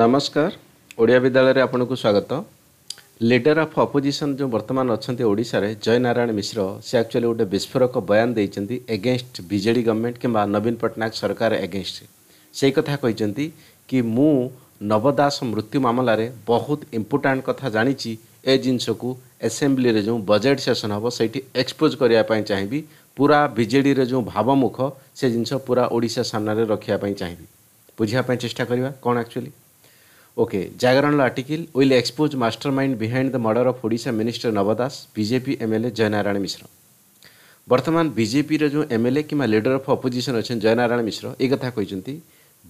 ନମସ୍କାର ଓଡ଼ିଆ ବିଦ୍ୟାଳୟରେ ଆପଣଙ୍କୁ ସ୍ୱାଗତ ଲିଡର ଅଫ୍ ଅପୋଜିସନ୍ ଯେଉଁ ବର୍ତ୍ତମାନ ଅଛନ୍ତି ଓଡ଼ିଶାରେ ଜୟନାରାୟଣ ମିଶ୍ର ସେ ଆକ୍ଚୁଆଲି ଗୋଟେ ବିସ୍ଫୋରକ ବୟାନ ଦେଇଛନ୍ତି ଏଗେନଷ୍ଟ ବିଜେଡ଼ି ଗଭର୍ଣ୍ଣମେଣ୍ଟ କିମ୍ବା ନବୀନ ପଟ୍ଟନାୟକ ସରକାର ଏଗେନଷ୍ଟ ସେଇ କଥା କହିଛନ୍ତି କି ମୁଁ ନବଦାସ ମୃତ୍ୟୁ ମାମଲାରେ ବହୁତ ଇମ୍ପୋର୍ଟାଣ୍ଟ କଥା ଜାଣିଛି ଏ ଜିନିଷକୁ ଆସେମ୍ବ୍ଲିରେ ଯେଉଁ ବଜେଟ୍ ସେସନ୍ ହେବ ସେଇଠି ଏକ୍ସପୋଜ୍ କରିବା ପାଇଁ ଚାହିଁବି ପୁରା ବିଜେଡ଼ିର ଯେଉଁ ଭାବମୁଖ ସେ ଜିନିଷ ପୁରା ଓଡ଼ିଶା ସାମ୍ନାରେ ରଖିବା ପାଇଁ ଚାହିଁବି ବୁଝିବା ପାଇଁ ଚେଷ୍ଟା କରିବା କ'ଣ actually okay Jagran article will expose mastermind behind the murder of ओडा minister Naba Das BJP MLA Jayanarayan Mishra वर्तमान बीजेपी र जो एमएलए कि लीडर अफ अपोजिशन अच्छा जयनारायण मिश्र ए कथा कहते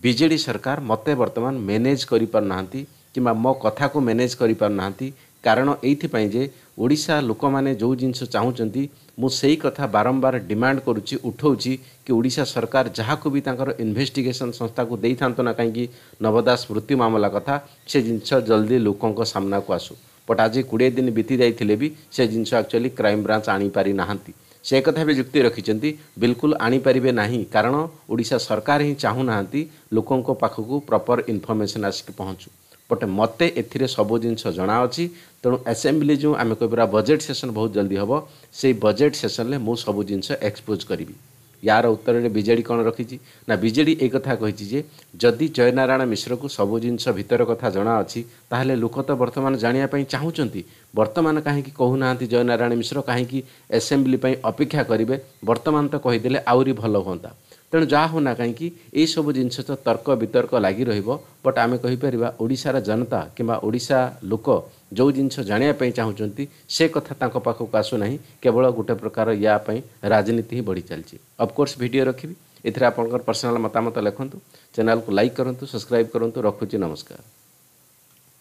ବିଜେଡ଼ି म्यानेज ମୋତେ ବର୍ତ୍ତମାନ ମ୍ୟାନେଜ୍ କରିପାରୁନାହାନ୍ତି କିମ୍ବା ମୋ କଥାକୁ ମ୍ୟାନେଜ୍ କରିପାରୁନାହାନ୍ତି कारण ये ओडा लोक मैंने जो जिन चाहूं मुझसे कथा बारंबार डिमांड करुच्ची उठाऊँ कि ओडा सरकार जहाँ को भी इनभेस्टिगेसन संस्था को दे था ना कहीं नवदास मृत्यु मामला कथ से जिनस जल्दी लोकों सामना को आसू बट आज कोड़े दिन बीती जाइले भी से जिन एक्चुअली क्राइम ब्रांच आनीपारी ना से कथा भी जुक्ति रखिंट आनी पारे ना कारण ओडा सरकार ही चाहूना लोकों पाखक प्रपर इनफर्मेसन आसिक पहुँचू बट मते ए सबै जिन्स जना अचि तेणु एसेम्बली जो आम बजेट सेसन बहुत जल्दी हे से बजेट सेसनले म सबै जिस एक्सपोज गरी यार उत्तर ना विजेडि कन् रि जयनारायण मिश्र को सबै जिस भित्र कथा जना लोक त बर्तमान जाँदापि चाहन्छ बर्तमान काहीँक जयनारायण मिश्र काहीँक एसेम्बली अपेक्षा गरे बर्तमान त कहिदेले आउरी भल हुन् तेणु जहा हूँ ना कहीं ये सब जिन तो तर्क वितर्क लग रट आम कहीपर ओार जनता किड़शा लोक जो जिनस जानापी चाहूंट से कथा पाखक आसूना केवल गोटे प्रकार यापाई राजनीति ही बढ़ी चलती अफकोर्स भिड रखी एपर्सनाल मतामत लिखुद चेल्क लाइक करूँ सब्सक्राइब करूँ रखुच्छी नमस्कार